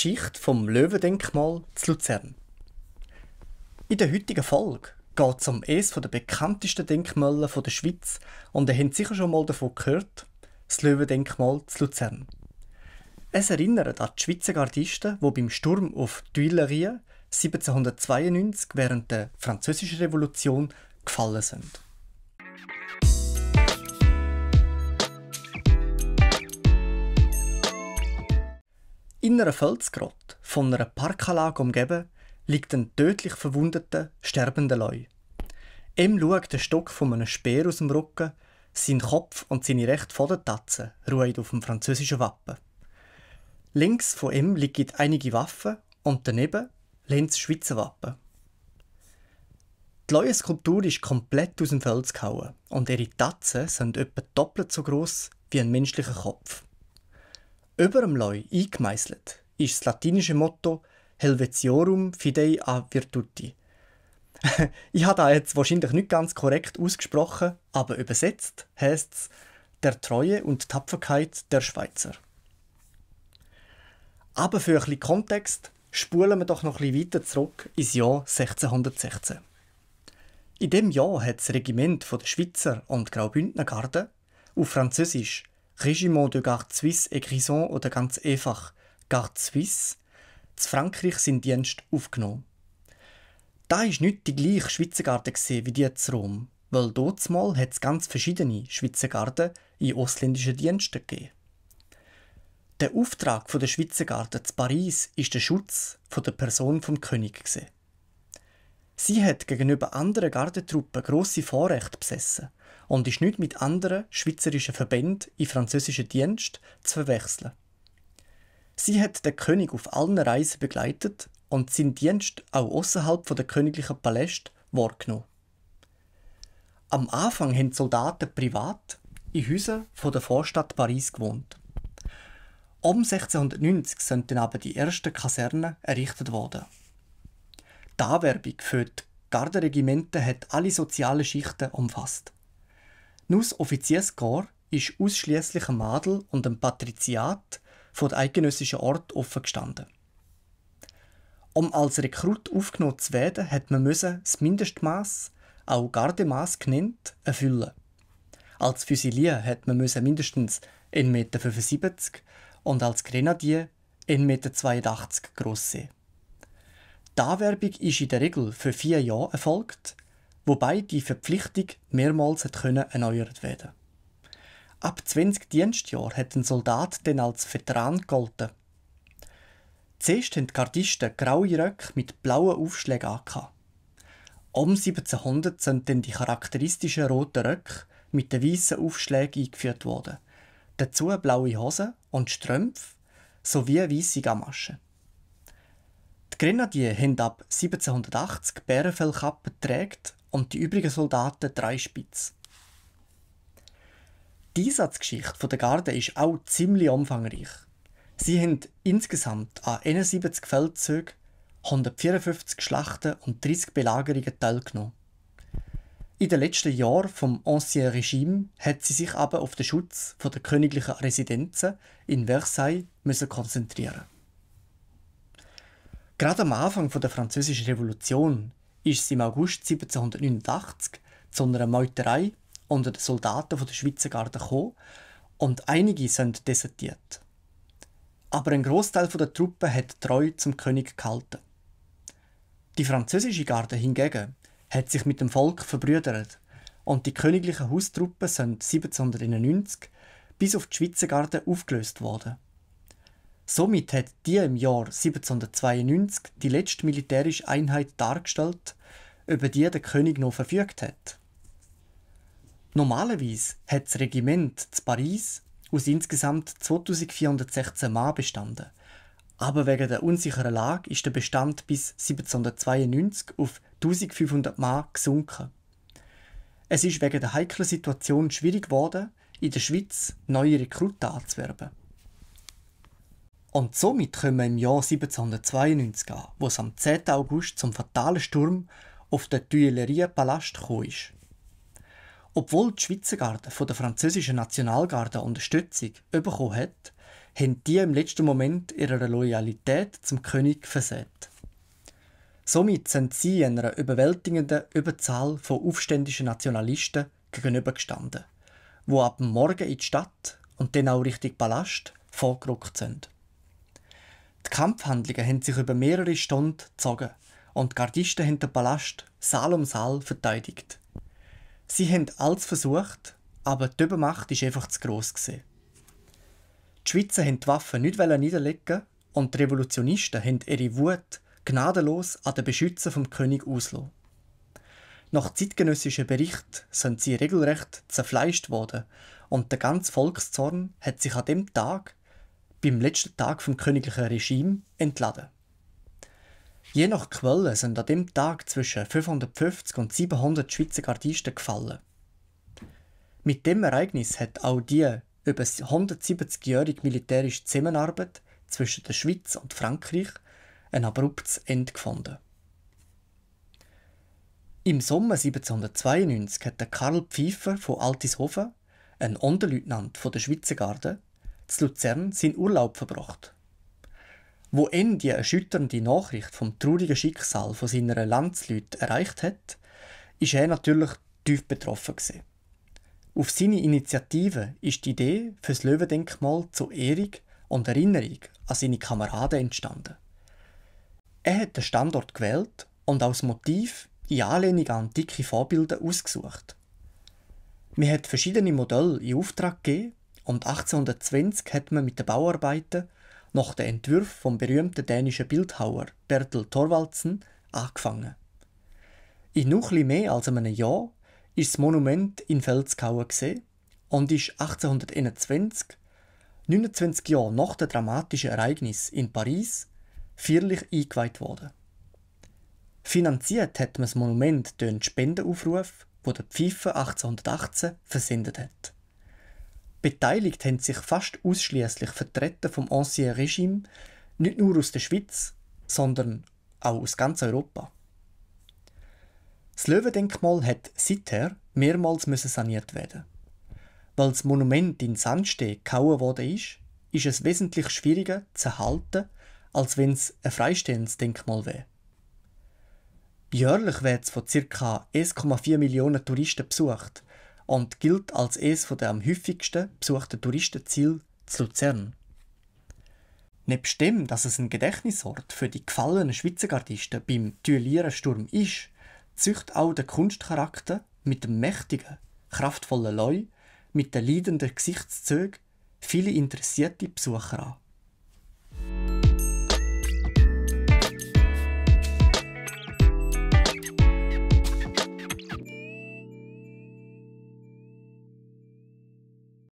Geschichte vom Löwendenkmal zu Luzern. In der heutigen Folge geht es um eines der bekanntesten Denkmäler der Schweiz und ihr habt sicher schon mal davon gehört, das Löwendenkmal zu Luzern. Es erinnert an die Schweizer Gardisten, die beim Sturm auf Tuilerie 1792 während der Französischen Revolution gefallen sind. In einer Felsgrotte, von einer Parkanlage umgeben, liegt ein tödlich verwundeter, sterbender Leu. Em schaut den Stock von einem Speer aus dem Rücken, sein Kopf und seine rechte Vordertatze ruhen auf dem französischen Wappen. Links von ihm liegen einige Waffen und daneben lehnt das Schweizer Wappen. Die neue Skulptur ist komplett aus dem Fels gehauen und ihre Tatzen sind etwa doppelt so groß wie ein menschlicher Kopf. Über dem Leu eingemeißelt ist das latinische Motto Helvetiorum fidei a virtuti. ich habe das jetzt wahrscheinlich nicht ganz korrekt ausgesprochen, aber übersetzt heißt es der Treue und Tapferkeit der Schweizer. Aber für ein bisschen Kontext spulen wir doch noch ein bisschen weiter zurück ins Jahr 1616. In dem Jahr hat das Regiment der Schweizer und Graubündner Garde auf Französisch Regiment de Garde Suisse et Grison oder ganz einfach Garde Suisse, zu Frankreich sind Dienst aufgenommen. Da ist nicht die gleiche Schweizer Garde wie die zu Rom, weil dort mal hat es ganz verschiedene Schweizer Garden in ausländischen Diensten gegeben. Der Auftrag der Schweizer Garde zu Paris ist der Schutz der Person vom König. Gewesen. Sie hat gegenüber anderen Gardetruppen grosse Vorrechte besessen und ist nicht mit anderen schweizerischen Verbänden in französischen Dienst zu verwechseln. Sie hat den König auf allen Reisen begleitet und seinen Dienst auch außerhalb der königlichen Paläste wahrgenommen. Am Anfang haben Soldaten privat in Häusern von der Vorstadt Paris gewohnt. Um 1690 sind dann aber die ersten Kasernen errichtet worden. Die Anwerbung für die Garderegimenten hat alle sozialen Schichten umfasst. Nur Offizierskorps ist ausschließlich ein Adel und ein Patriziat von eidgenössischen Ort offen gestanden. Um als Rekrut aufgenommen zu werden, hat man das Mindestmaß, auch Gardemaß genannt, erfüllen. Als Fusilier hat man mindestens 1,75 m und als Grenadier 1,82 m groß sein. Die Anwerbung ist in der Regel für vier Jahre erfolgt, wobei die Verpflichtung mehrmals können erneuert werden Ab 20 Dienstjahren hat ein Soldat dann als Veteran gegolten. Zuerst haben die Gardisten graue Röcke mit blauen Aufschlägen an. Um 1700 sind dann die charakteristischen roten Röcke mit den weißen Aufschlägen eingeführt worden. Dazu blaue Hosen und Strümpfe sowie weiße Gamaschen. Die Grenadier haben ab 1780 Bärenfellkappen trägt und die übrigen Soldaten drei Spitz. Die Einsatzgeschichte der Garde ist auch ziemlich umfangreich. Sie haben insgesamt an 71 Feldzügen, 154 Schlachten und 30 Belagerungen teilgenommen. In den letzten Jahren vom Ancien Regime hat sie sich aber auf den Schutz der königlichen Residenzen in Versailles müssen konzentrieren. Gerade am Anfang der Französischen Revolution ist es im August 1789 zu einer Meuterei unter den Soldaten der Schweizer Garde gekommen und einige sind desertiert. Aber ein Großteil der Truppe hat treu zum König gehalten. Die französische Garde hingegen hat sich mit dem Volk verbrüdert und die königlichen Haustruppen sind 1791 bis auf die Schweizer Garde aufgelöst worden. Somit hat die im Jahr 1792 die letzte militärische Einheit dargestellt, über die der König noch verfügt hat. Normalerweise hat das Regiment zu Paris aus insgesamt 2416 Mann bestanden. Aber wegen der unsicheren Lage ist der Bestand bis 1792 auf 1500 Mann gesunken. Es ist wegen der heiklen Situation schwierig geworden, in der Schweiz neue Rekruten anzuwerben. Und somit kommen wir im Jahr 1792 an, wo es am 10. August zum fatalen Sturm auf den tuilerie palast ist. Obwohl die Schweizer Garde von der französischen Nationalgarde Unterstützung bekommen hat, haben die im letzten Moment ihre Loyalität zum König versät. Somit sind sie einer überwältigenden Überzahl von aufständischen Nationalisten gegenübergestanden, wo ab dem Morgen in die Stadt und dann auch Richtung Palast vorgerückt sind. Die Kampfhandlungen haben sich über mehrere Stunden gezogen und die Gardisten haben den Palast Saal um Saal verteidigt. Sie haben alles versucht, aber die Übermacht war einfach zu gross. Die Schweizer wollten die Waffen nicht niederlegen und die Revolutionisten haben ihre Wut gnadenlos an den Beschützer vom König ausgelassen. Nach zeitgenössischen Berichten sind sie regelrecht zerfleischt worden und der ganze Volkszorn hat sich an dem Tag beim letzten Tag vom königlichen Regime entladen. Je nach Quelle sind an dem Tag zwischen 550 und 700 Schweizer Gardisten gefallen. Mit dem Ereignis hat auch die über 170-jährige militärische Zusammenarbeit zwischen der Schweiz und Frankreich ein abruptes Ende gefunden. Im Sommer 1792 hat Karl Pfeiffer von Altishofen, ein Unterleutnant von der Schweizer Garde, zu Luzern seinen Urlaub verbracht. Wo ihn die erschütternde Nachricht vom traurigen Schicksal von seiner Landsleute erreicht hat, ist er natürlich tief betroffen gewesen. Auf seine Initiative ist die Idee für das Löwendenkmal zur Ehrung und Erinnerung an seine Kameraden entstanden. Er hat den Standort gewählt und als Motiv in Anlehnung an antike Vorbilder ausgesucht. Man hat verschiedene Modelle in Auftrag gegeben und 1820 hat man mit den Bauarbeiten nach den Entwürfen vom berühmten dänischen Bildhauer Bertel Thorvaldsen angefangen. In noch etwas mehr als einem Jahr ist das Monument in Fels gesehen und ist 1821, 29 Jahre nach dem dramatischen Ereignis in Paris, feierlich eingeweiht worden. Finanziert hat man das Monument durch den Spendenaufruf, den der Pfeiffer 1818 versendet hat. Beteiligt haben sich fast ausschließlich Vertreter vom Ancien Regime, nicht nur aus der Schweiz, sondern auch aus ganz Europa. Das Löwendenkmal hat seither mehrmals müssen saniert werden. Weil das Monument in Sandstee gehauen worden ist, ist es wesentlich schwieriger zu erhalten, als wenn es ein freistehendes Denkmal wäre. Jährlich wird es von ca. 1,4 Millionen Touristen besucht und gilt als eines der am häufigsten besuchten Touristenziele zu Luzern. Nebst dem, dass es ein Gedächtnisort für die gefallenen Schweizer Gardisten beim Thuilierensturm ist, zücht auch der Kunstcharakter mit dem mächtigen, kraftvollen Leu, mit den leidenden Gesichtszügen viele interessierte Besucher an.